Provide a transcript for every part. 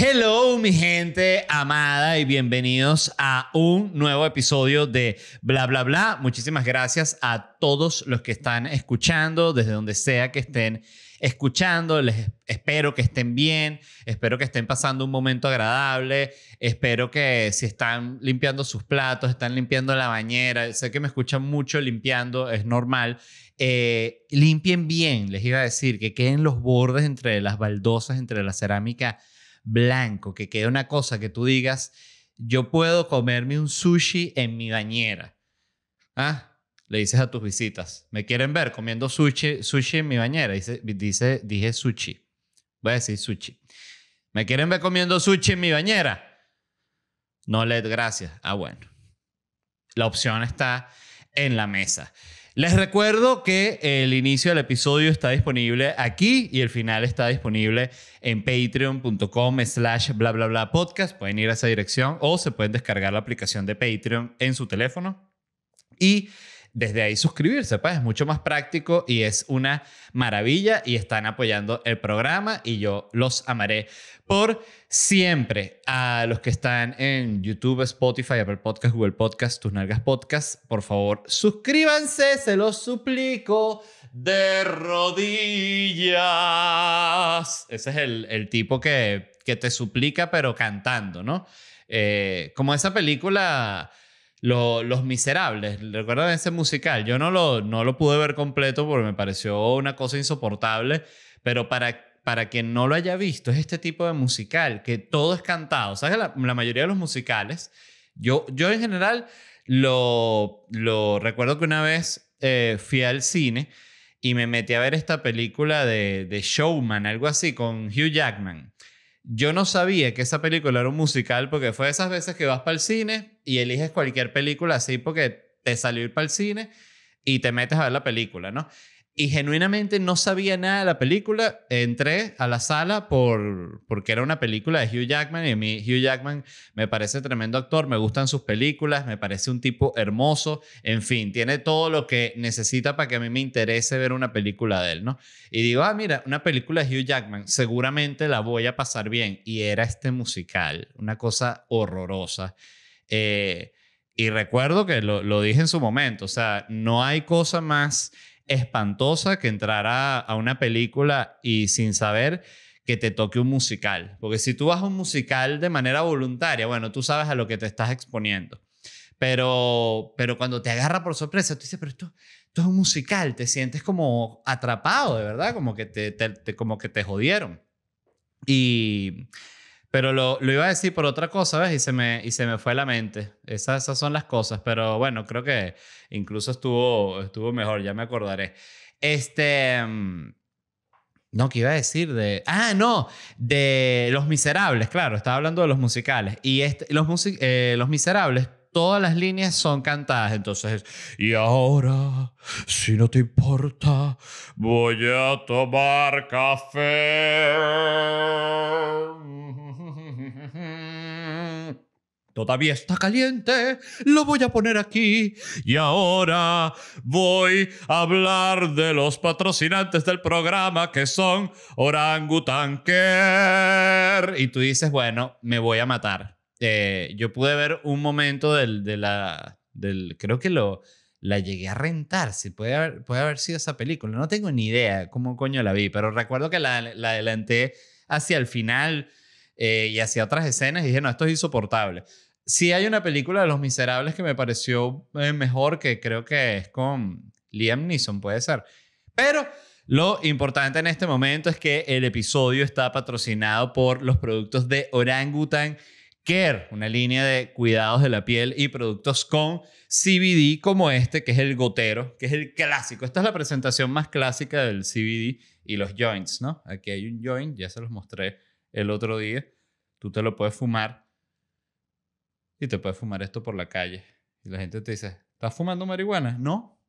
Hello, mi gente amada, y bienvenidos a un nuevo episodio de Bla, Bla, Bla. Muchísimas gracias a todos los que están escuchando, desde donde sea que estén escuchando. Les espero que estén bien, espero que estén pasando un momento agradable, espero que si están limpiando sus platos, están limpiando la bañera, sé que me escuchan mucho limpiando, es normal. Eh, limpien bien, les iba a decir, que queden los bordes entre las baldosas, entre la cerámica blanco, que quede una cosa que tú digas, yo puedo comerme un sushi en mi bañera. ¿Ah? Le dices a tus visitas, me quieren ver comiendo sushi, sushi en mi bañera. Dice, dice, dije sushi. Voy a decir sushi. ¿Me quieren ver comiendo sushi en mi bañera? No, le Led, gracias. Ah, bueno. La opción está en la mesa. Les recuerdo que el inicio del episodio está disponible aquí y el final está disponible en patreon.com slash bla bla bla podcast. Pueden ir a esa dirección o se pueden descargar la aplicación de Patreon en su teléfono. Y desde ahí suscribirse, pues es mucho más práctico y es una maravilla y están apoyando el programa y yo los amaré por siempre. A los que están en YouTube, Spotify, Apple Podcast, Google Podcast, Tus Nalgas Podcast, por favor, suscríbanse, se los suplico de rodillas. Ese es el, tipo que, que, te suplica, pero cantando, ¿no? Eh, como esa película los Miserables, ¿recuerdan ese musical? Yo no lo, no lo pude ver completo porque me pareció una cosa insoportable, pero para para quien no lo haya visto, es este tipo de musical, que todo es cantado. ¿Sabes? La, la mayoría de los musicales, yo, yo en general lo, lo recuerdo que una vez eh, fui al cine y me metí a ver esta película de, de Showman, algo así, con Hugh Jackman. Yo no sabía que esa película era un musical porque fue esas veces que vas para el cine y eliges cualquier película así porque te salió ir para el cine y te metes a ver la película, ¿no? y genuinamente no sabía nada de la película. Entré a la sala por, porque era una película de Hugh Jackman y a mí Hugh Jackman me parece tremendo actor, me gustan sus películas, me parece un tipo hermoso, en fin, tiene todo lo que necesita para que a mí me interese ver una película de él, ¿no? Y digo, ah, mira, una película de Hugh Jackman, seguramente la voy a pasar bien. Y era este musical, una cosa horrorosa. Eh, y recuerdo que lo, lo dije en su momento, o sea, no hay cosa más espantosa que entrar a, una película y sin saber que te toque un musical. Porque si tú vas a un musical de manera voluntaria, bueno, tú sabes a lo que te estás exponiendo. Pero, pero cuando te agarra por sorpresa, tú dices, pero esto, es un musical, te sientes como atrapado, de verdad, como que te, como que te jodieron. Y pero lo, iba a decir por otra cosa, ¿ves? Y se me, y se me fue la mente. Esas, esas son las cosas, pero bueno, creo que incluso estuvo, estuvo mejor, ya me acordaré. Este... Mm, no, que iba a decir de... Ah, no, de Los Miserables, claro, estaba hablando de los musicales. Y este, los, eh, los Miserables, todas las líneas son cantadas. Entonces, y ahora, si no te importa, voy a tomar café. Todavía está caliente, lo voy a poner aquí. Y ahora voy a hablar de los patrocinantes del programa que son Orangutanker. Y tú dices, bueno, me voy a matar. Eh, yo pude ver un momento del, de la, del, creo que lo, la llegué a rentar, si puede haber, puede haber sido esa película, no tengo ni idea cómo coño la vi, pero recuerdo que la, adelanté hacia el final eh, y hacia otras escenas y dije, no, esto es insoportable. Sí hay una película de Los Miserables que me pareció eh, mejor, que creo que es con Liam Neeson, puede ser. Pero lo importante en este momento es que el episodio está patrocinado por los productos de Orangutan Care, una línea de cuidados de la piel y productos con CBD como este, que es el gotero, que es el clásico. Esta es la presentación más clásica del CBD y los joints, ¿no? Aquí hay un joint, ya se los mostré el otro día. Tú te lo puedes fumar y te puedes fumar esto por la calle. Y la gente te dice, ¿estás fumando marihuana? No,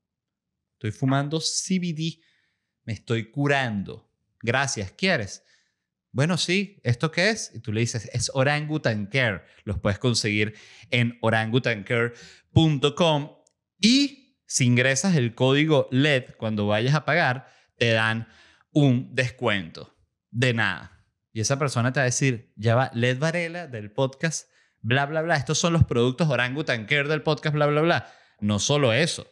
estoy fumando CBD, me estoy curando. Gracias, ¿quieres? Bueno, sí, ¿esto qué es? Y tú le dices, es Orangutan Care. Los puedes conseguir en orangutancare.com y si ingresas el código LED cuando vayas a pagar, te dan un descuento de nada. Y esa persona te va a decir, ya va, Led Varela del podcast bla, bla, bla. Estos son los productos Orangutan Care del podcast, bla, bla, bla. No solo eso.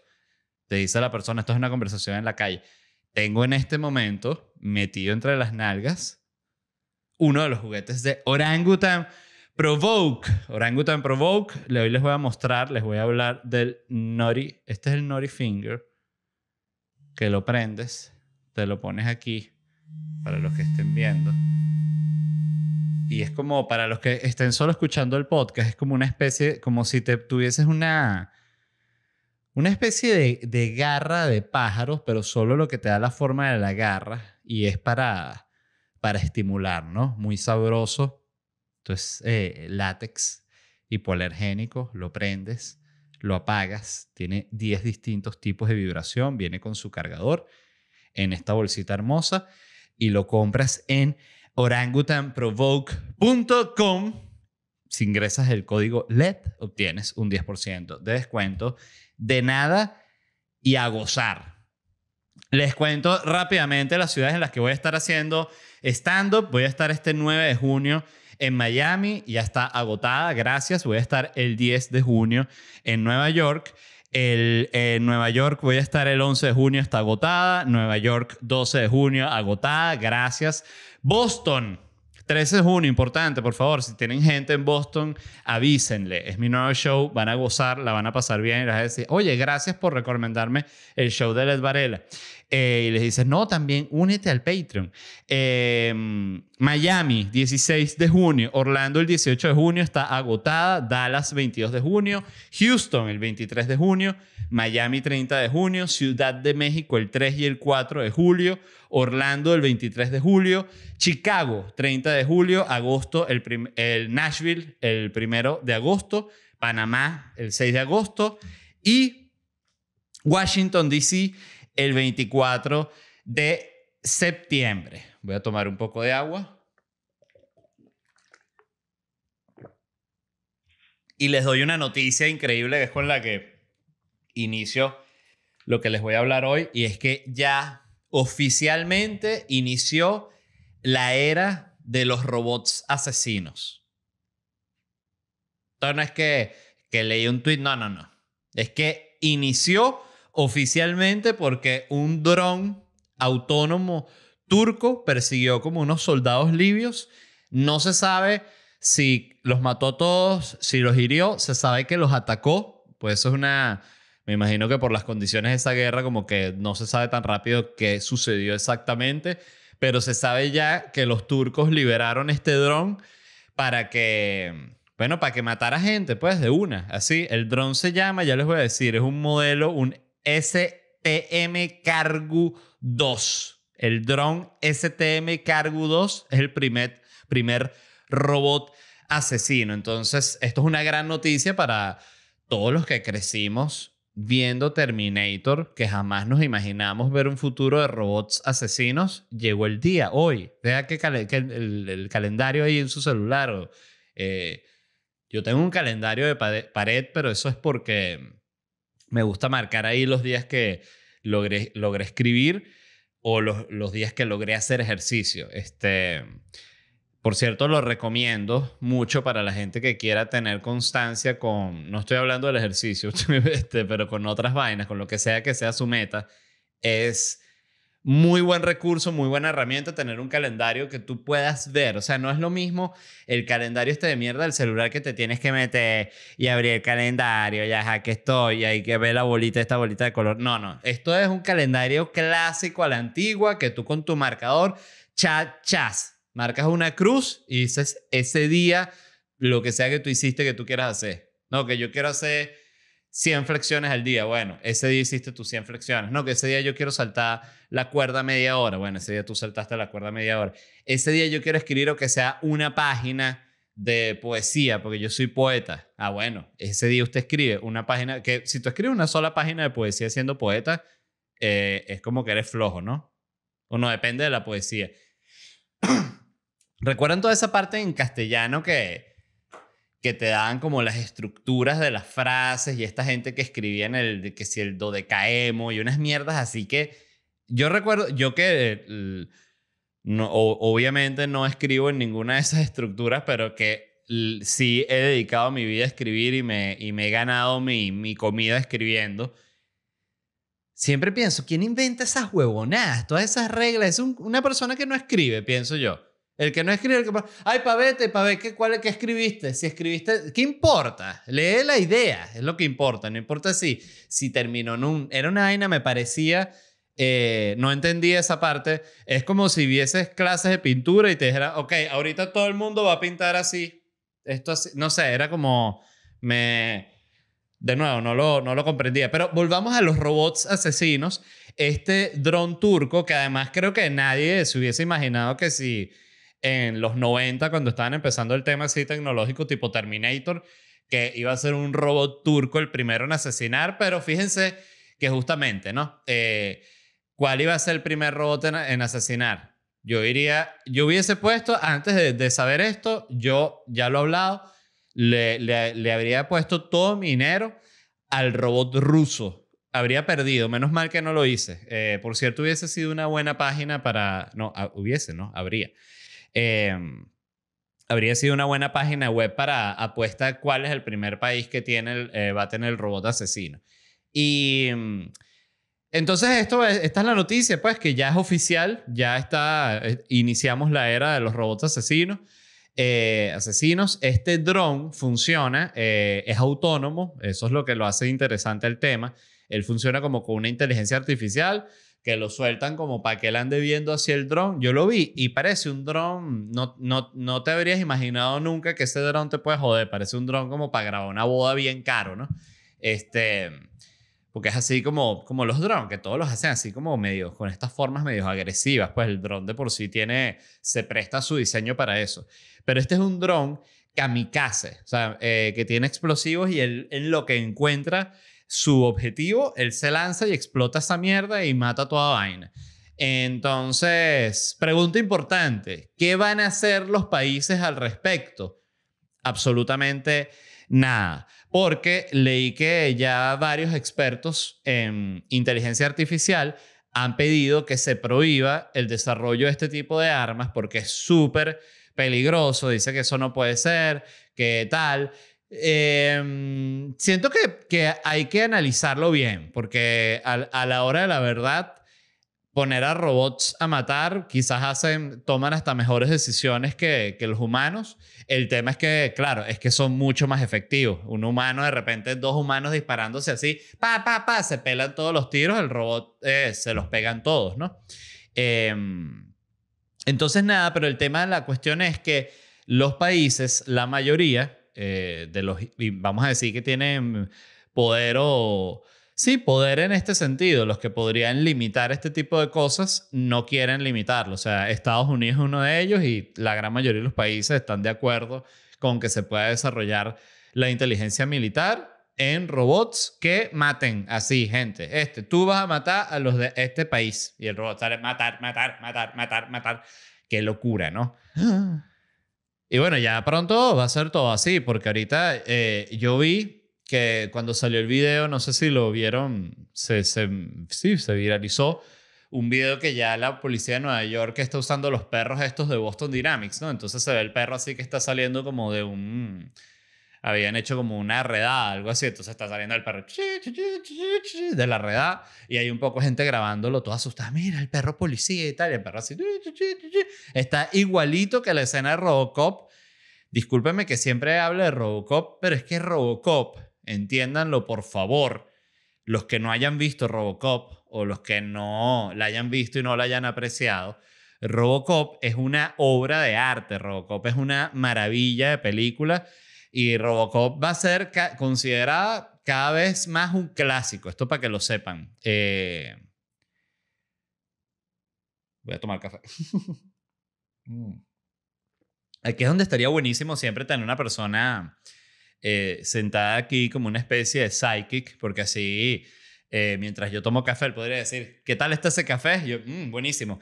Te dice la persona, esto es una conversación en la calle. Tengo en este momento metido entre las nalgas uno de los juguetes de Orangutan Provoke. Orangutan Provoke. Hoy les voy a mostrar, les voy a hablar del Nori. Este es el Nori Finger. Que lo prendes, te lo pones aquí para los que estén viendo y es como para los que estén solo escuchando el podcast, es como una especie, como si te tuvieses una, una especie de, de garra de pájaros, pero solo lo que te da la forma de la garra y es para, para estimular, ¿no? Muy sabroso. Entonces, eh, látex hipoalergénico, lo prendes, lo apagas, tiene 10 distintos tipos de vibración, viene con su cargador en esta bolsita hermosa y lo compras en orangutanprovoke.com. Si ingresas el código LED, obtienes un 10% de descuento. De nada y a gozar. Les cuento rápidamente las ciudades en las que voy a estar haciendo stand-up. Voy a estar este 9 de junio en Miami, ya está agotada, gracias. Voy a estar el 10 de junio en Nueva York. El, en Nueva York voy a estar el 11 de junio, está agotada. Nueva York, 12 de junio, agotada, gracias. Boston. 13 de junio, importante, por favor, si tienen gente en Boston, avísenle. Es mi nuevo show, van a gozar, la van a pasar bien y les van decir, oye, gracias por recomendarme el show de Les Varela. Eh, y les dices, no, también únete al Patreon. Em, Miami, 16 de junio. Orlando, el 18 de junio, está agotada. Dallas, 22 de junio. Houston, el 23 de junio. Miami, 30 de junio. Ciudad de México, el 3 y el 4 de julio. Orlando, el 23 de julio. Chicago, 30 de julio. Agosto, el, Nashville, el 1 de agosto. Panamá, el 6 de agosto. Y Washington, D.C., el 24 de septiembre. Voy a tomar un poco de agua. Y les doy una noticia increíble que es con la que inicio lo que les voy a hablar hoy y es que ya oficialmente inició la era de los robots asesinos. Entonces no es que, que leí un tweet, no, no, no. Es que inició oficialmente porque un dron autónomo turco persiguió como unos soldados libios. No se sabe si los mató a todos, si los hirió, se sabe que los atacó. Pues eso es una... Me imagino que por las condiciones de esa guerra como que no se sabe tan rápido qué sucedió exactamente, pero se sabe ya que los turcos liberaron este dron para que, bueno, para que matara gente, pues de una. Así, el dron se llama, ya les voy a decir, es un modelo, un STM Cargo 2. El dron STM Cargo 2 es el primer, robot asesino. Entonces, esto es una gran noticia para todos los que crecimos viendo Terminator, que jamás nos imaginamos ver un futuro de robots asesinos, llegó el día, hoy. Vea que, el, calendario ahí en su celular. Eh, yo tengo un calendario de pared, pero eso es porque me gusta marcar ahí los días que logré, logré escribir o los, días que logré hacer ejercicio. Este, por cierto, lo recomiendo mucho para la gente que quiera tener constancia con, no estoy hablando del ejercicio, este, pero con otras vainas, con lo que sea que sea su meta, es muy buen recurso, muy buena herramienta tener un calendario que tú puedas ver. O sea, no es lo mismo el calendario este de mierda del celular que te tienes que meter y abrir el calendario, ya ajá, que estoy, y hay que ver la bolita, esta bolita de color. No, no. Esto es un calendario clásico a la antigua que tú con tu marcador, chachas marcas una cruz y dices ese día lo que sea que tú hiciste que tú quieras hacer. No, que yo quiero hacer 100 flexiones al día. Bueno, ese día hiciste tus 100 flexiones. No, que ese día yo quiero saltar la cuerda media hora. Bueno, ese día tú saltaste la cuerda media hora. Ese día yo quiero escribir o que sea una página de poesía, porque yo soy poeta. Ah, bueno, ese día usted escribe una página, que si tú escribes una sola página de poesía siendo poeta, eh, es como que eres flojo, ¿no? O no, depende de la poesía. ¿Recuerdan toda esa parte en castellano que te daban como las estructuras de las frases y esta gente que escribía en el, que si el caemos y unas mierdas, así que yo recuerdo, yo que... Eh, no, obviamente no escribo en ninguna de esas estructuras, pero que sí he dedicado mi vida a escribir y me, y me he ganado mi, comida escribiendo. Siempre pienso, ¿quién inventa esas huevonadas? Todas esas reglas. Es una persona que no escribe, pienso yo. El que no escribe, el que... Ay, pavete, pavete, ¿qué, cuál, que escribiste? Si escribiste, ¿qué importa? Lee la idea, es lo que importa. No importa si, si terminó en un... Era una vaina, me parecía... Eh, no entendía esa parte. Es como si vieses clases de pintura y te dijera, ok, ahorita todo el mundo va a pintar así. Esto así. No sé, era como... Me... De nuevo, no lo, no lo comprendía. Pero volvamos a los robots asesinos. Este dron turco, que además creo que nadie se hubiese imaginado que si en los 90 cuando estaban empezando el tema así tecnológico tipo Terminator, que iba a ser un robot turco el primero en asesinar, pero fíjense que justamente, ¿no? Eh, ¿Cuál iba a ser el primer robot en, asesinar? Yo diría, yo hubiese puesto, antes de, saber esto, yo ya lo he hablado, le, le, habría puesto todo mi dinero al robot ruso habría perdido. Menos mal que no lo hice. Eh, por cierto, hubiese sido una buena página para... No, ah, hubiese, ¿no? Habría. Em, habría sido una buena página web para apuesta cuál es el primer país que tiene eh, va a tener el robot asesino. Y em, entonces esto esta es la noticia, pues que ya es oficial, ya está, eh, iniciamos la era de los robots asesinos. Eh, asesinos, este dron funciona, es autónomo, eso es lo que lo hace interesante el tema. Él funciona como con una inteligencia artificial que lo sueltan como para que él ande viendo hacia el dron. Yo lo vi y parece un dron, no, no, no te habrías imaginado nunca que ese dron te puede joder, parece un dron como para grabar una boda bien caro, ¿no? Este, porque es así como, como los drones, que todos los hacen así como medio, con estas formas medio agresivas, pues el dron de por sí tiene, se presta su diseño para eso. Pero este es un dron kamikaze, o sea, eh, que tiene explosivos y en lo que encuentra su objetivo, él se lanza y explota esa mierda y mata toda vaina. Entonces, pregunta importante, ¿qué van a hacer los países al respecto? Absolutamente nada, porque leí que ya varios expertos en inteligencia artificial han pedido que se prohíba el desarrollo de este tipo de armas porque es súper peligroso, dice que eso no puede ser, que tal, Em, siento que, que, hay que analizarlo bien, porque a, la hora de la verdad, poner a robots a matar quizás hacen, toman hasta mejores decisiones que, que, los humanos. El tema es que, claro, es que son mucho más efectivos. Un humano, de repente, dos humanos disparándose así, pa, pa, pa, se pelan todos los tiros, el robot eh, se los pegan todos, ¿no? Em, entonces, nada, pero el tema de la cuestión es que los países, la mayoría, eh, de los, vamos a decir que tienen poder o... Sí, poder en este sentido. Los que podrían limitar este tipo de cosas no quieren limitarlo. O sea, Estados Unidos es uno de ellos y la gran mayoría de los países están de acuerdo con que se pueda desarrollar la inteligencia militar en robots que maten así gente. Este, tú vas a matar a los de este país y el robot sale matar, matar, matar, matar, matar. Qué locura, ¿no? ¡Ah! Y bueno, ya pronto va a ser todo así, porque ahorita eh, yo vi que cuando salió el video, no sé si lo vieron, se, se, sí, se viralizó un video que ya la policía de Nueva York está usando los perros estos de Boston Dynamics, ¿no? Entonces se ve el perro así que está saliendo como de un habían hecho como una redada, algo así. Entonces está saliendo el perro de la redada y hay un poco gente grabándolo, todo asustado. Mira, el perro policía y tal. Y el perro así. Está igualito que la escena de Robocop. Discúlpeme que siempre hable de Robocop, pero es que Robocop, entiéndanlo por favor. Los que no hayan visto Robocop o los que no la hayan visto y no la hayan apreciado, Robocop es una obra de arte, Robocop es una maravilla de película y Robocop va a ser considerada cada vez más un clásico. Esto para que lo sepan. Eh. Voy a tomar café. Mm. Aquí es donde estaría buenísimo siempre tener una persona eh, sentada aquí como una especie de psychic, porque así eh, mientras yo tomo café, él podría decir, ¿qué tal está ese café? yo, mm, buenísimo.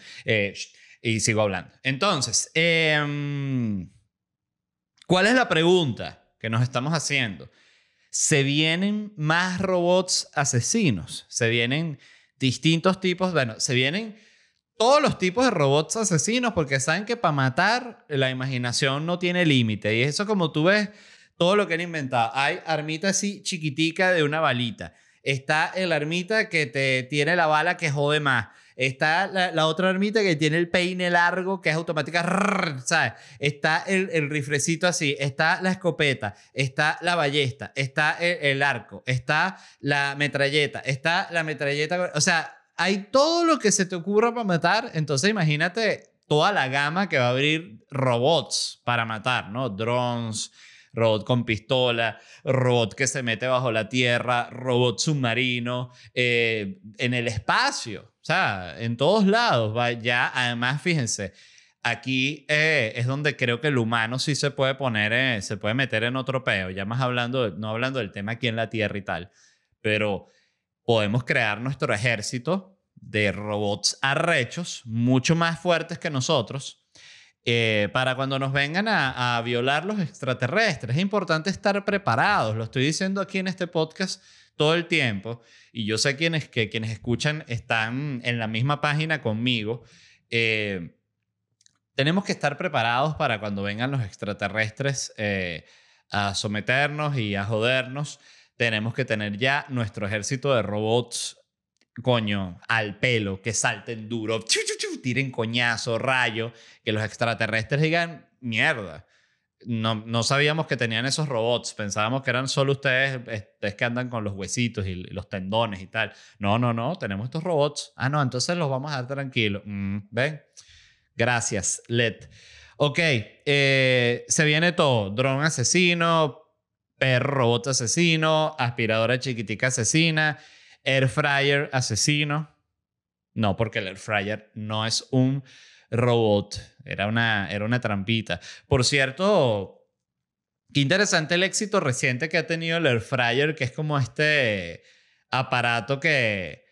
y sigo hablando. Entonces, em, ¿cuál es la pregunta? que nos estamos haciendo. Se vienen más robots asesinos, se vienen distintos tipos, bueno, se vienen todos los tipos de robots asesinos porque saben que para matar la imaginación no tiene límite y eso como tú ves todo lo que han inventado. Hay armita así chiquitica de una balita. Está el armita que te tiene la bala que jode más Está la, otra ermita que tiene el peine largo, que es automática, ¿sabes? Está el, el, riflecito así, está la escopeta, está la ballesta, está el, arco, está la metralleta, está la metralleta. O sea, hay todo lo que se te ocurra para matar. Entonces, imagínate toda la gama que va a abrir robots para matar, ¿no? Drones, robot con pistola, robot que se mete bajo la tierra, robot submarino, eh, en el espacio. O sea, en todos lados, ya, además, fíjense, aquí eh, es donde creo que el humano sí se puede poner, eh, se puede meter en otro peo, ya más hablando, no hablando del tema aquí en la Tierra y tal, pero podemos crear nuestro ejército de robots arrechos, mucho más fuertes que nosotros, eh, para cuando nos vengan a, a violar los extraterrestres. Es importante estar preparados, lo estoy diciendo aquí en este podcast todo el tiempo, y yo sé quienes, que quienes escuchan están en la misma página conmigo, eh, tenemos que estar preparados para cuando vengan los extraterrestres eh, a someternos y a jodernos. Tenemos que tener ya nuestro ejército de robots, coño, al pelo, que salten duro, tiren coñazo, rayo, que los extraterrestres digan, mierda no, sabíamos que tenían esos robots, pensábamos que eran solo ustedes, ustedes que andan con los huesitos y, los tendones y tal. No, no, no, tenemos estos robots. Ah, no, entonces los vamos a dar tranquilos. Mm, ¿Ven? Gracias, LED. Ok, eh, se viene todo. Drone asesino, perro robot asesino, aspiradora chiquitica asesina, air fryer asesino. No, porque el air fryer no es un robot era una, era una trampita. Por cierto, qué interesante el éxito reciente que ha tenido el air fryer, que es como este aparato que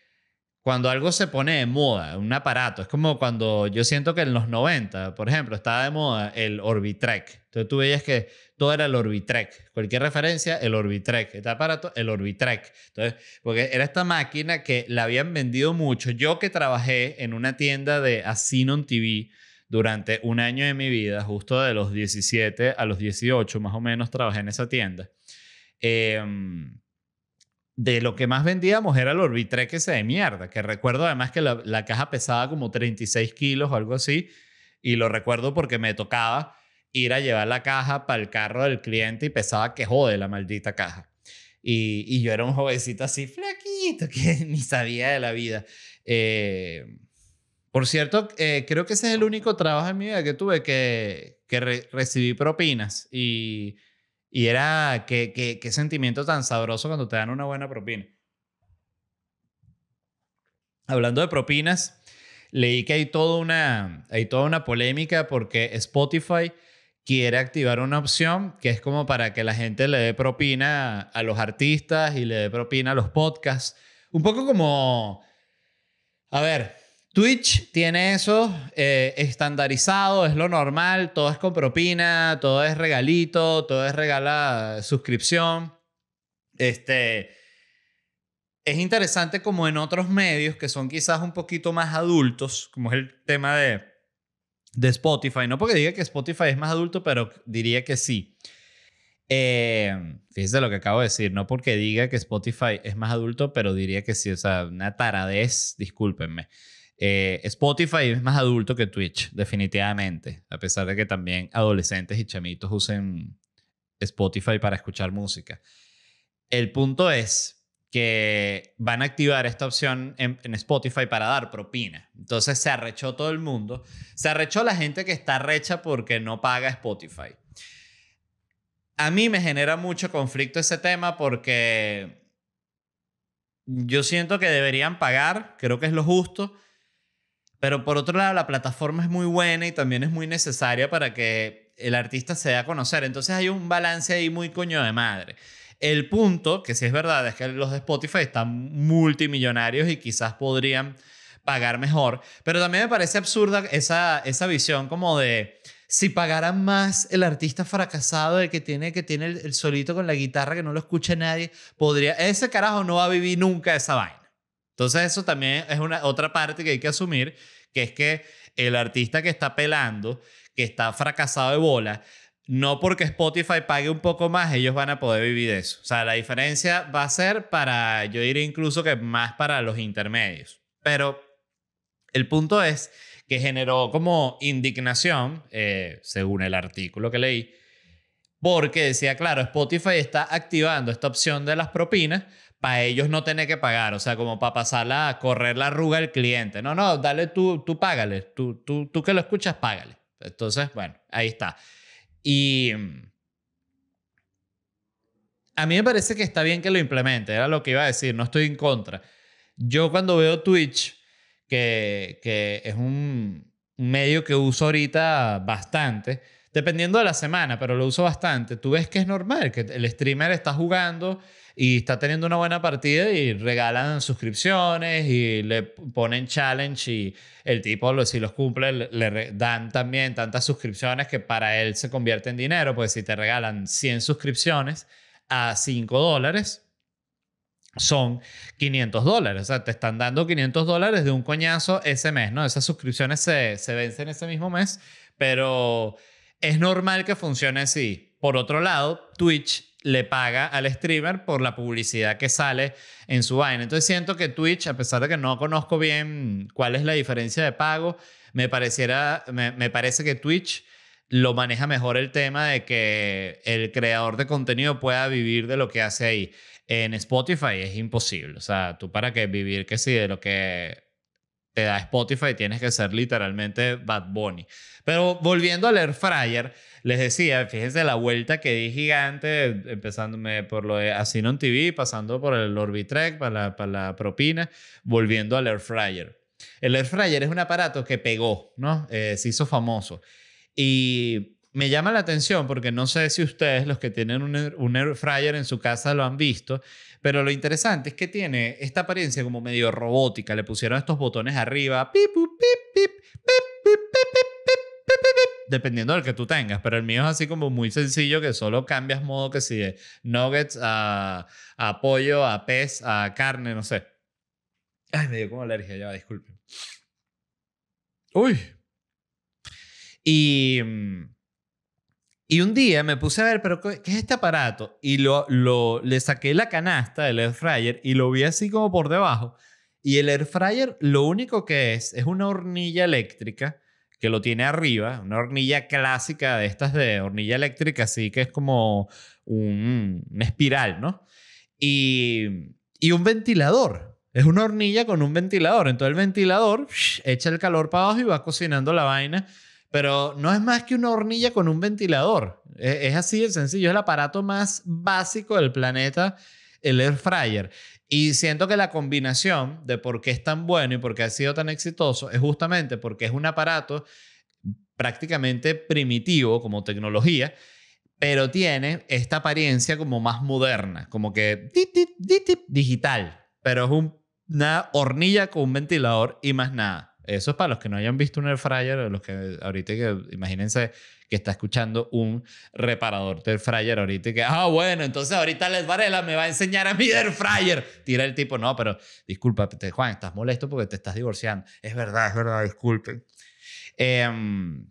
cuando algo se pone de moda, un aparato, es como cuando yo siento que en los 90, por ejemplo, estaba de moda el Orbitrek. Entonces tú veías que todo era el Orbitrek. Cualquier referencia, el Orbitrek. Este aparato, el Orbitrek. Entonces, porque era esta máquina que la habían vendido mucho. Yo que trabajé en una tienda de Asinon TV, durante un año de mi vida, justo de los 17 a los 18 más o menos, trabajé en esa tienda. Em, de lo que más vendíamos era el que se de mierda, que recuerdo además que la, caja pesaba como 36 kilos o algo así, y lo recuerdo porque me tocaba ir a llevar la caja para el carro del cliente y pesaba que jode la maldita caja. Y, y yo era un jovencito así flaquito que ni sabía de la vida. Eh, por cierto, eh, creo que ese es el único trabajo en mi vida que tuve que, recibir recibí propinas y, era qué que, sentimiento tan sabroso cuando te dan una buena propina. Hablando de propinas, leí que hay toda una, hay toda una polémica porque Spotify quiere activar una opción que es como para que la gente le dé propina a los artistas y le dé propina a los podcasts. Un poco como, a ver, Twitch tiene eso eh, estandarizado, es lo normal, todo es con propina, todo es regalito, todo es regala suscripción. Este, es interesante como en otros medios que son quizás un poquito más adultos, como es el tema de, Spotify. No porque diga que Spotify es más adulto, pero diría que sí. Eh, fíjense lo que acabo de decir, no porque diga que Spotify es más adulto, pero diría que sí, o sea, una taradez, discúlpenme. Eh, Spotify es más adulto que Twitch, definitivamente, a pesar de que también adolescentes y chamitos usen Spotify para escuchar música. El punto es que van a activar esta opción en, en, Spotify para dar propina. Entonces se arrechó todo el mundo. Se arrechó la gente que está recha porque no paga Spotify. A mí me genera mucho conflicto ese tema porque yo siento que deberían pagar, creo que es lo justo, pero por otro lado, la plataforma es muy buena y también es muy necesaria para que el artista se dé a conocer. Entonces hay un balance ahí muy coño de madre. El punto, que sí es verdad, es que los de Spotify están multimillonarios y quizás podrían pagar mejor. Pero también me parece absurda esa, esa visión como de si pagaran más el artista fracasado, el que tiene, que tiene el, solito con la guitarra que no lo escucha nadie, podría... Ese carajo no va a vivir nunca esa vaina. Entonces eso también es una otra parte que hay que asumir que es que el artista que está pelando, que está fracasado de bola, no porque Spotify pague un poco más, ellos van a poder vivir de eso. O sea, la diferencia va a ser para, yo diría incluso que más para los intermedios. Pero el punto es que generó como indignación, eh, según el artículo que leí, porque decía, claro, Spotify está activando esta opción de las propinas para ellos no tener que pagar, o sea, como para pasarla a correr la arruga al cliente. No, no, dale tú, tú págale, tú, tú, tú que lo escuchas, págale. Entonces, bueno, ahí está. Y mm, a mí me parece que está bien que lo implemente, era lo que iba a decir, no estoy en contra. Yo cuando veo Twitch, que, que es un medio que uso ahorita bastante, dependiendo de la semana, pero lo uso bastante, tú ves que es normal, que el streamer está jugando y está teniendo una buena partida y regalan suscripciones y le ponen challenge y el tipo, si los cumple, le dan también tantas suscripciones que para él se convierte en dinero, pues si te regalan 100 suscripciones a 5 dólares, son 500 dólares. O sea, te están dando 500 dólares de un coñazo ese mes, ¿no? Esas suscripciones se, se, vencen ese mismo mes, pero es normal que funcione así. Por otro lado, Twitch le paga al streamer por la publicidad que sale en su vaina. Entonces siento que Twitch, a pesar de que no conozco bien cuál es la diferencia de pago, me, me, parece que Twitch lo maneja mejor el tema de que el creador de contenido pueda vivir de lo que hace ahí. En Spotify es imposible. O sea, tú para qué vivir que sí de lo que te da Spotify, tienes que ser literalmente Bad Bunny. Pero volviendo al Air Fryer, les decía, fíjense la vuelta que di gigante, empezándome por lo de Asinon TV, pasando por el Orbitrek para la, para la propina, volviendo al Air Fryer. El Air Fryer es un aparato que pegó, ¿no? Eh, se hizo famoso. Y me llama la atención porque no sé si ustedes, los que tienen un, un Air Fryer en su casa, lo han visto, pero lo interesante es que tiene esta apariencia como medio robótica. Le pusieron estos botones arriba. Dependiendo del que tú tengas, pero el mío es así como muy sencillo que solo cambias modo que si de nuggets a, a pollo, a pez, a carne, no sé. Ay, me dio como alergia, ya, disculpen. Uy. Y y un día me puse a ver, pero ¿qué es este aparato? Y lo, lo, le saqué la canasta del air fryer y lo vi así como por debajo. Y el air fryer lo único que es es una hornilla eléctrica que lo tiene arriba, una hornilla clásica de estas de hornilla eléctrica, así que es como un, una espiral, ¿no? Y, un ventilador. Es una hornilla con un ventilador. Entonces el ventilador echa el calor para abajo y va cocinando la vaina pero no es más que una hornilla con un ventilador. E, es, así de sencillo. Es el aparato más básico del planeta, el air fryer. Y siento que la combinación de por qué es tan bueno y por qué ha sido tan exitoso es justamente porque es un aparato prácticamente primitivo como tecnología, pero tiene esta apariencia como más moderna, como que digital, pero es una hornilla con un ventilador y más nada. Eso es para los que no hayan visto un air fryer los que ahorita que imagínense que está escuchando un reparador de air fryer ahorita que, ah, bueno, entonces ahorita Les Varela me va a enseñar a mi air fryer. Tira el tipo, no, pero discúlpate, Juan, estás molesto porque te estás divorciando. Es verdad, es verdad, disculpen. Em,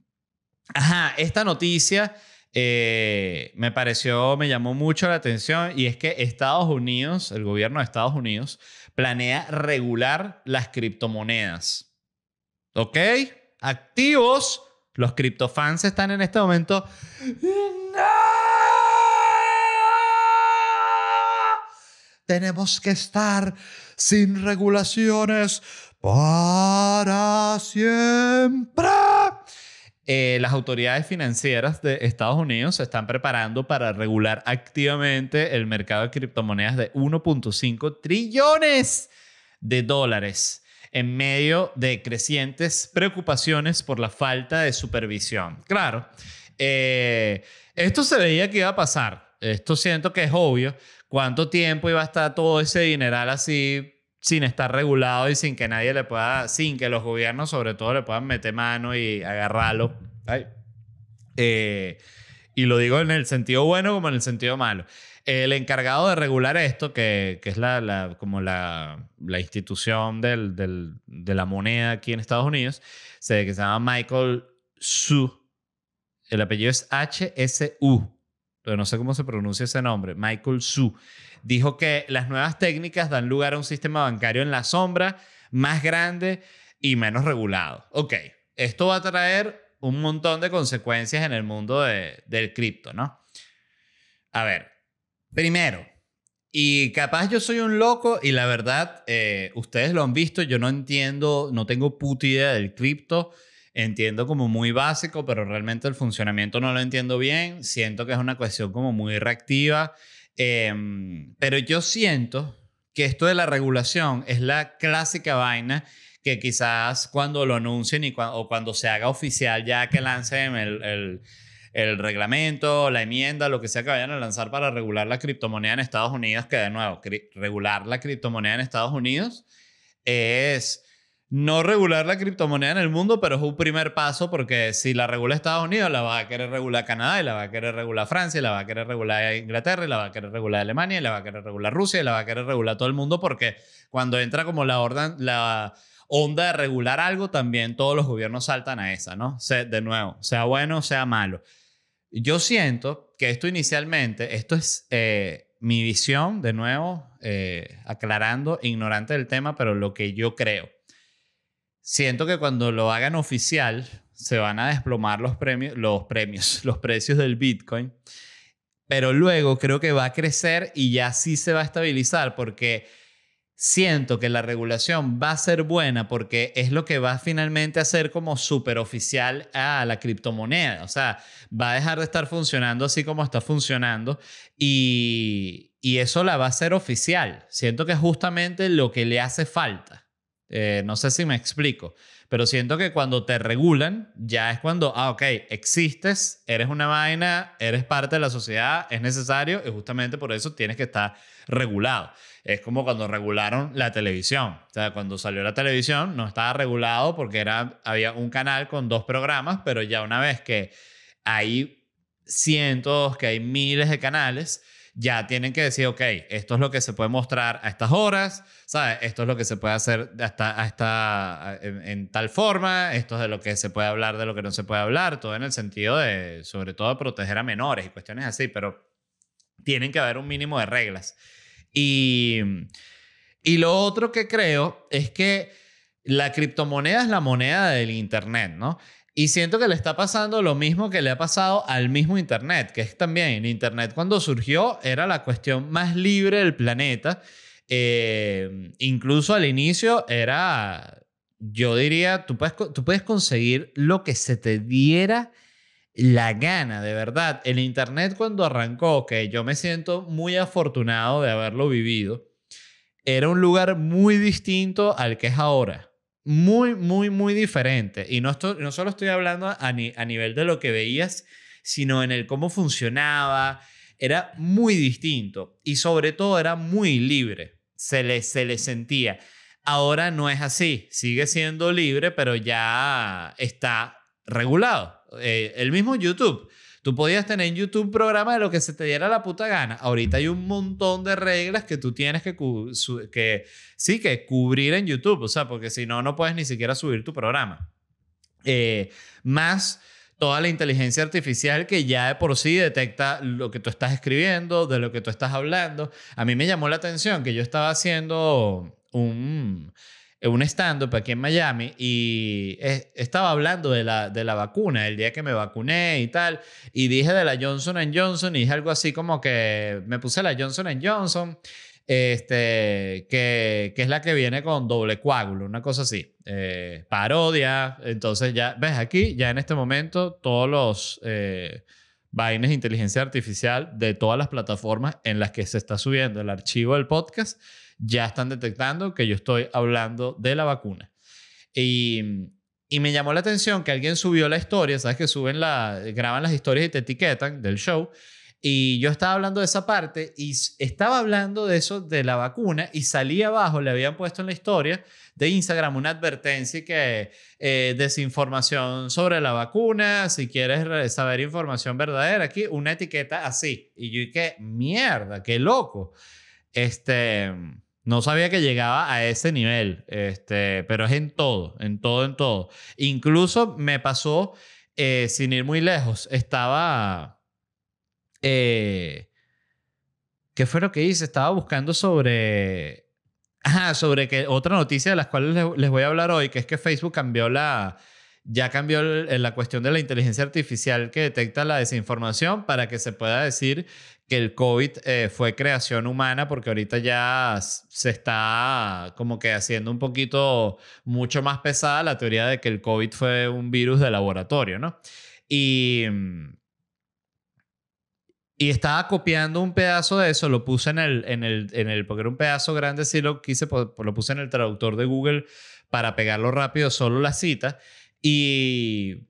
ajá, esta noticia eh, me pareció, me llamó mucho la atención y es que Estados Unidos, el gobierno de Estados Unidos, planea regular las criptomonedas. ¿Ok? Activos. Los criptofans están en este momento. ¡No! Tenemos que estar sin regulaciones para siempre. Eh, las autoridades financieras de Estados Unidos se están preparando para regular activamente el mercado de criptomonedas de 1.5 trillones de dólares en medio de crecientes preocupaciones por la falta de supervisión. Claro, eh, esto se veía que iba a pasar. Esto siento que es obvio. ¿Cuánto tiempo iba a estar todo ese dineral así sin estar regulado y sin que nadie le pueda, sin que los gobiernos sobre todo le puedan meter mano y agarrarlo? Eh, y lo digo en el sentido bueno como en el sentido malo. El encargado de regular esto, que, es la, como la, la institución de la moneda aquí en Estados Unidos, se, que se llama Michael Su. El apellido es H-S-U. No sé cómo se pronuncia ese nombre. Michael Su. Dijo que las nuevas técnicas dan lugar a un sistema bancario en la sombra más grande y menos regulado. Ok, esto va a traer un montón de consecuencias en el mundo del cripto, ¿no? A ver, Primero, y capaz yo soy un loco y la verdad, eh, ustedes lo han visto, yo no entiendo, no tengo puta idea del cripto, entiendo como muy básico, pero realmente el funcionamiento no lo entiendo bien, siento que es una cuestión como muy reactiva, em, pero yo siento que esto de la regulación es la clásica vaina que quizás cuando lo anuncien y o cuando se haga oficial ya que lancen el, el reglamento, la enmienda, lo que sea que vayan a lanzar para regular la criptomoneda en Estados Unidos, que de nuevo, regular la criptomoneda en Estados Unidos es no regular la criptomoneda en el mundo, pero es un primer paso porque si la regula Estados Unidos, la va a querer regular Canadá, y la va a querer regular Francia, la va a querer regular Inglaterra, la va a querer regular Alemania, la va a querer regular Rusia, y la va a querer regular todo el mundo porque cuando entra como la la onda de regular algo, también todos los gobiernos saltan a esa, ¿no? de nuevo, sea bueno, o sea malo. Yo siento que esto inicialmente, esto es eh, mi visión, de nuevo, eh, aclarando, ignorante del tema, pero lo que yo creo. Siento que cuando lo hagan oficial, se van a desplomar los premios, los premios, los precios del Bitcoin, pero luego creo que va a crecer y ya sí se va a estabilizar porque siento que la regulación va a ser buena porque es lo que va finalmente a ser como superoficial a la criptomoneda. O sea, va a dejar de estar funcionando así como está funcionando y, eso la va a hacer oficial. Siento que es justamente lo que le hace falta. Eh, no sé si me explico. Pero siento que cuando te regulan, ya es cuando, ah, ok, existes, eres una vaina, eres parte de la sociedad, es necesario y justamente por eso tienes que estar regulado. Es como cuando regularon la televisión. O sea, cuando salió la televisión no estaba regulado porque era, había un canal con dos programas, pero ya una vez que hay cientos, que hay miles de canales, ya tienen que decir, ok, esto es lo que se puede mostrar a estas horas, ¿sabes? Esto es lo que se puede hacer hasta, en, en, tal forma, esto es de lo que se puede hablar, de lo que no se puede hablar, todo en el sentido de, sobre todo, proteger a menores y cuestiones así, pero tienen que haber un mínimo de reglas. Y, y lo otro que creo es que la criptomoneda es la moneda del Internet, ¿no? Y siento que le está pasando lo mismo que le ha pasado al mismo Internet, que es también, el Internet cuando surgió era la cuestión más libre del planeta. Eh, incluso al inicio era, yo diría, tú puedes, tú puedes conseguir lo que se te diera la gana, de verdad. El Internet cuando arrancó, que yo me siento muy afortunado de haberlo vivido, era un lugar muy distinto al que es ahora muy, muy, muy diferente. Y no, solo estoy hablando a, nivel de lo que veías, sino en el cómo funcionaba. Era muy distinto y sobre todo era muy libre. Se le, se le sentía. Ahora no es así. Sigue siendo libre, pero ya está regulado. Eh, el mismo YouTube Tú podías tener en YouTube programa de lo que se te diera la puta gana. Ahorita hay un montón de reglas que tú tienes que, que sí, que cubrir en YouTube, o sea, porque si no, no puedes ni siquiera subir tu programa. Eh, más toda la inteligencia artificial que ya de por sí detecta lo que tú estás escribiendo, de lo que tú estás hablando. A mí me llamó la atención que yo estaba haciendo un un stand-up aquí en Miami y estaba hablando de la, de la vacuna, el día que me vacuné y tal, y dije de la Johnson Johnson y dije algo así como que me puse la Johnson Johnson, este, que, que es la que viene con doble coágulo, una cosa así, eh, parodia, entonces ya, ves aquí, ya en este momento todos los... Eh, vainas de inteligencia artificial de todas las plataformas en las que se está subiendo el archivo del podcast ya están detectando que yo estoy hablando de la vacuna. Y, me llamó la atención que alguien subió la historia, sabes que suben la, graban las historias y te etiquetan del show. Y yo estaba hablando de esa parte y estaba hablando de eso, de la vacuna, y salí abajo, le habían puesto en la historia de Instagram una advertencia que eh, desinformación sobre la vacuna, si quieres saber información verdadera aquí, una etiqueta así. Y yo qué mierda, qué loco. Este, mm, no sabía que llegaba a ese nivel, este, pero es en todo, en todo, en todo. Incluso me pasó, eh, sin ir muy lejos, estaba... Eh, ¿Qué fue lo que hice? Estaba buscando sobre... sobre que otra noticia de las cuales les, voy a hablar hoy, que es que Facebook cambió la, ya cambió la cuestión de la inteligencia artificial que detecta la desinformación para que se pueda decir el COVID eh, fue creación humana, porque ahorita ya se está como que haciendo un poquito mucho más pesada la teoría de que el COVID fue un virus de laboratorio, ¿no? Y, mm, y estaba copiando un pedazo de eso, lo puse en el, en el, en el porque era un pedazo grande, sí lo quise, lo puse en el traductor de Google para pegarlo rápido, solo la cita. Y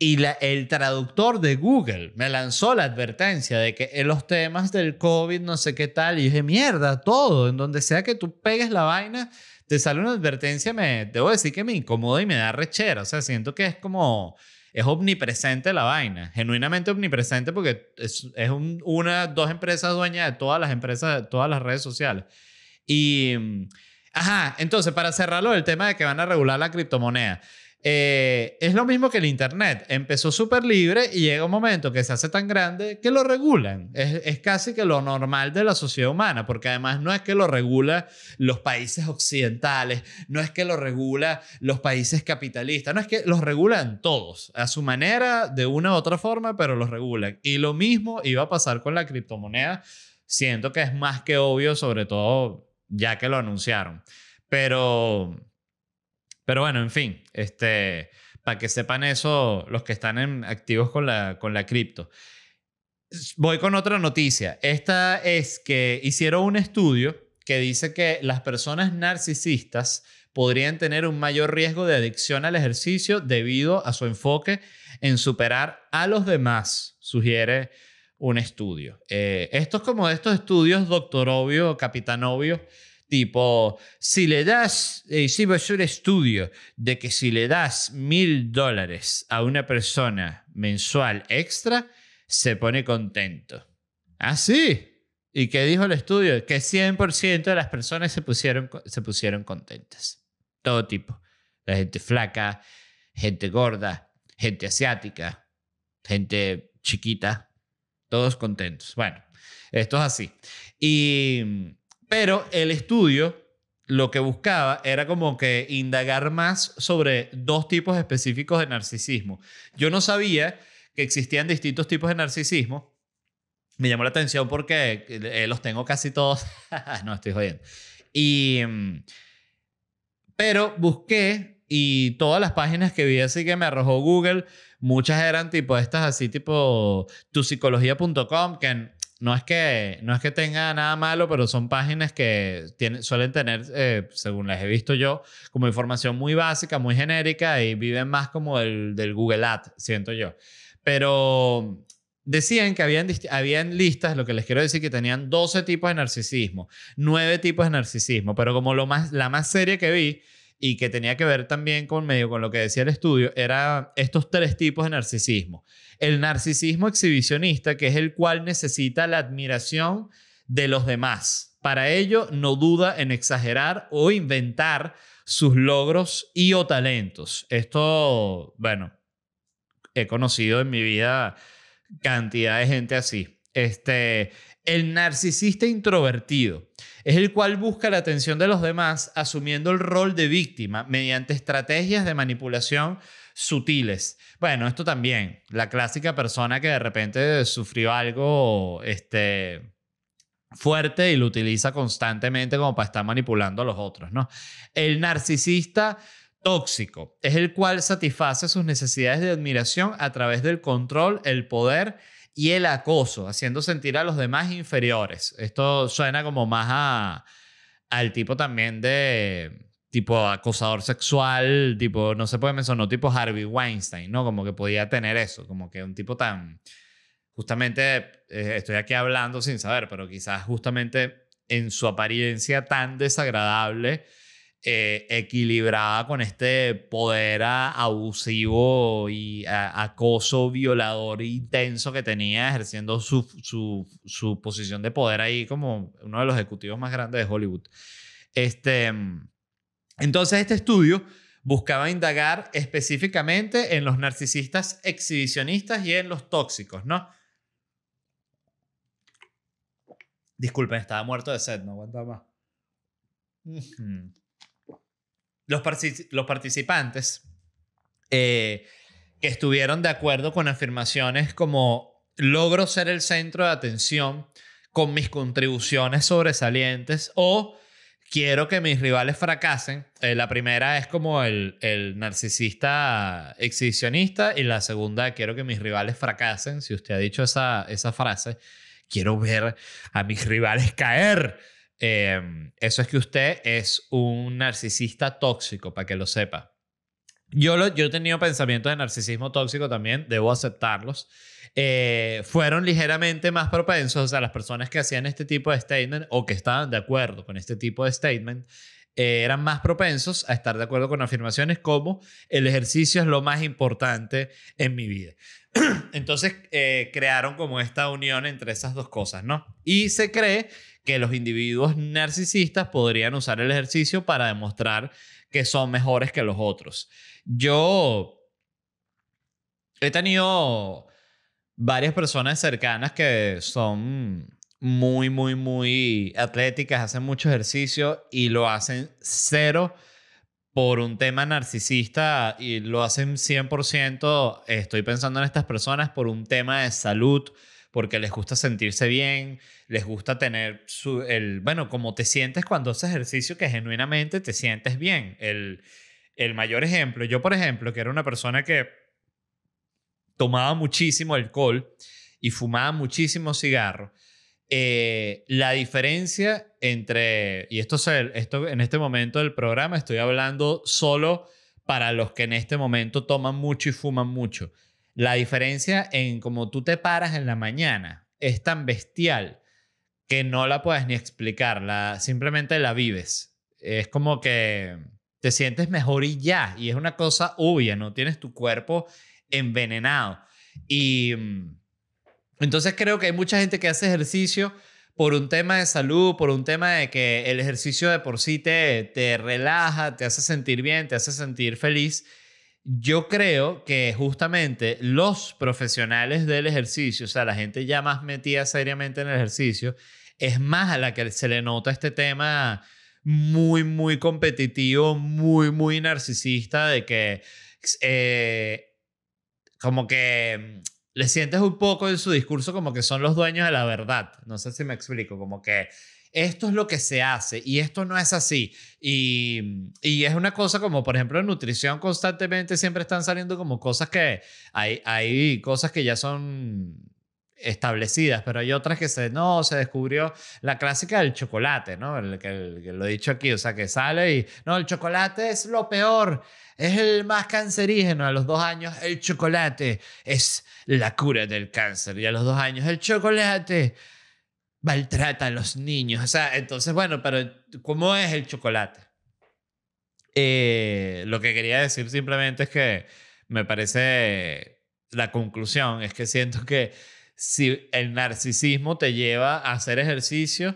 y el traductor de Google me lanzó la advertencia de que en los temas del COVID, no sé qué tal, y dije, mierda, todo, en donde sea que tú pegues la vaina, te sale una advertencia, me, debo decir que me incomoda y me da rechera, o sea, siento que es como, es omnipresente la vaina, genuinamente omnipresente porque es, es una, dos empresas dueñas de todas las empresas, de todas las redes sociales. Y, mm, ajá, entonces, para cerrarlo, el tema de que van a regular la criptomoneda. Eh, es lo mismo que el Internet. Empezó súper libre y llega un momento que se hace tan grande que lo regulan. Es, es, casi que lo normal de la sociedad humana, porque además no es que lo regula los países occidentales, no es que lo regula los países capitalistas, no es que los regulan todos, a su manera, de una u otra forma, pero los regulan. Y lo mismo iba a pasar con la criptomoneda. Siento que es más que obvio, sobre todo ya que lo anunciaron. Pero pero bueno, en fin, este, para que sepan eso los que están activos con la, con la cripto. Voy con otra noticia. Esta es que hicieron un estudio que dice que las personas narcisistas podrían tener un mayor riesgo de adicción al ejercicio debido a su enfoque en superar a los demás, sugiere un estudio. Eh, esto es como estos estudios, doctor obvio, capitán obvio, Tipo, si le das, hicimos eh, un estudio de que si le das mil dólares a una persona mensual extra, se pone contento. ¿Ah, sí? ¿Y qué dijo el estudio? Que 100% de las personas se pusieron, se pusieron contentas. Todo tipo. La gente flaca, gente gorda, gente asiática, gente chiquita. Todos contentos. Bueno, esto es así. Y pero el estudio lo que buscaba era como que indagar más sobre dos tipos específicos de narcisismo. Yo no sabía que existían distintos tipos de narcisismo. Me llamó la atención porque eh, los tengo casi todos. no, estoy jodiendo. Y, mm, pero busqué y todas las páginas que vi así que me arrojó Google, muchas eran tipo estas así tipo tupsicología.com, que no es que no es que tenga nada malo, pero son páginas que suelen tener, eh, según las he visto yo, como información muy básica, muy genérica y viven más como el del Google Ad, siento yo. Pero decían que habían, habían listas, lo que les quiero decir, que tenían 12 tipos de narcisismo, 9 tipos de narcisismo, pero como lo más, la más seria que vi y que tenía que ver también con medio con lo que decía el estudio, era estos tres tipos de narcisismo. El narcisismo exhibicionista, que es el cual necesita la admiración de los demás. Para ello, no duda en exagerar o inventar sus logros y o talentos. Esto, bueno, he conocido en mi vida cantidad de gente así. Este, el narcisista introvertido es el cual busca la atención de los demás asumiendo el rol de víctima mediante estrategias de manipulación sutiles. Bueno, esto también, la clásica persona que de repente sufrió algo este, fuerte y lo utiliza constantemente como para estar manipulando a los otros, ¿no? El narcisista tóxico es el cual satisface sus necesidades de admiración a través del control, el poder y el acoso, haciendo sentir a los demás inferiores. Esto suena como más al tipo también de tipo acosador sexual, tipo, no se puede mencionar, tipo Harvey Weinstein, ¿no? Como que podía tener eso, como que un tipo tan, justamente, eh, estoy aquí hablando sin saber, pero quizás justamente en su apariencia tan desagradable, eh, equilibrada con este poder abusivo y acoso violador intenso que tenía ejerciendo su, posición de poder ahí como uno de los ejecutivos más grandes de Hollywood. Este, entonces este estudio buscaba indagar específicamente en los narcisistas exhibicionistas y en los tóxicos, ¿no? Disculpen, estaba muerto de sed, no aguantaba más los, participantes eh, que estuvieron de acuerdo con afirmaciones como logro ser el centro de atención con mis contribuciones sobresalientes o quiero que mis rivales fracasen. Eh, la primera es como el, el, narcisista exhibicionista y la segunda, quiero que mis rivales fracasen. Si usted ha dicho esa, esa frase, quiero ver a mis rivales caer. Em, eso es que usted es un narcisista tóxico, para que lo sepa. Yo, lo, yo he tenido pensamientos de narcisismo tóxico también, debo aceptarlos. Eh, fueron ligeramente más propensos, a las personas que hacían este tipo de statement o que estaban de acuerdo con este tipo de statement, eh, eran más propensos a estar de acuerdo con afirmaciones como el ejercicio es lo más importante en mi vida. Entonces eh, crearon como esta unión entre esas dos cosas, ¿no? Y se cree que los individuos narcisistas podrían usar el ejercicio para demostrar que son mejores que los otros. Yo he tenido varias personas cercanas que son muy, muy, muy atléticas, hacen mucho ejercicio y lo hacen cero por un tema narcisista y lo hacen 100%, estoy pensando en estas personas, por un tema de salud, porque les gusta sentirse bien, les gusta tener su, el, bueno, como te sientes cuando haces ejercicio que genuinamente te sientes bien. El, el mayor ejemplo, yo por ejemplo, que era una persona que tomaba muchísimo alcohol y fumaba muchísimo cigarro, eh, la diferencia entre, y esto, esto en este momento del programa estoy hablando solo para los que en este momento toman mucho y fuman mucho. La diferencia en como tú te paras en la mañana es tan bestial que no la puedes ni explicar, simplemente la vives. Es como que te sientes mejor y ya, y es una cosa obvia, no tienes tu cuerpo envenenado. Y mm, entonces creo que hay mucha gente que hace ejercicio por un tema de salud, por un tema de que el ejercicio de por sí te, te relaja, te hace sentir bien, te hace sentir feliz. Yo creo que justamente los profesionales del ejercicio, o sea, la gente ya más metida seriamente en el ejercicio, es más a la que se le nota este tema muy, muy competitivo, muy, muy narcisista de que eh, como que le sientes un poco en su discurso como que son los dueños de la verdad. No sé si me explico, como que esto es lo que se hace y esto no es así. Y, y, es una cosa como, por ejemplo, en nutrición constantemente siempre están saliendo como cosas que hay, hay cosas que ya son establecidas, pero hay otras que se, no, se descubrió la clásica del chocolate, ¿no? El, lo he dicho aquí, o sea, que sale y, no, el chocolate es lo peor, es el más cancerígeno. A los dos años, el chocolate es la cura del cáncer. Y a los dos años, el chocolate maltrata a los niños. O sea, entonces, bueno, pero ¿cómo es el chocolate? Eh, lo que quería decir simplemente es que me parece, la conclusión es que siento que si el narcisismo te lleva a hacer ejercicio,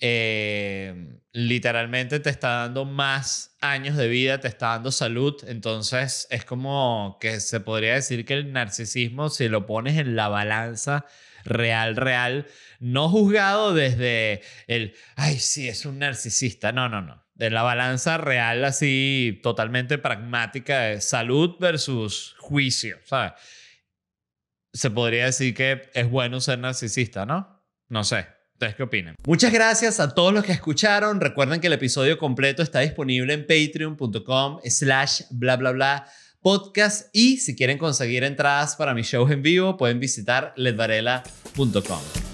eh, literalmente te está dando más años de vida, te está dando salud. Entonces es como que se podría decir que el narcisismo, si lo pones en la balanza real, real, no juzgado desde el, ay, sí, es un narcisista. No, no, no. De la balanza real, así totalmente pragmática de salud versus juicio, ¿sabes? se podría decir que es bueno ser narcisista, ¿no? No sé. ¿Ustedes qué opinan? Muchas gracias a todos los que escucharon. Recuerden que el episodio completo está disponible en patreon.com slash bla bla bla podcast y si quieren conseguir entradas para mis shows en vivo pueden visitar ledvarela.com.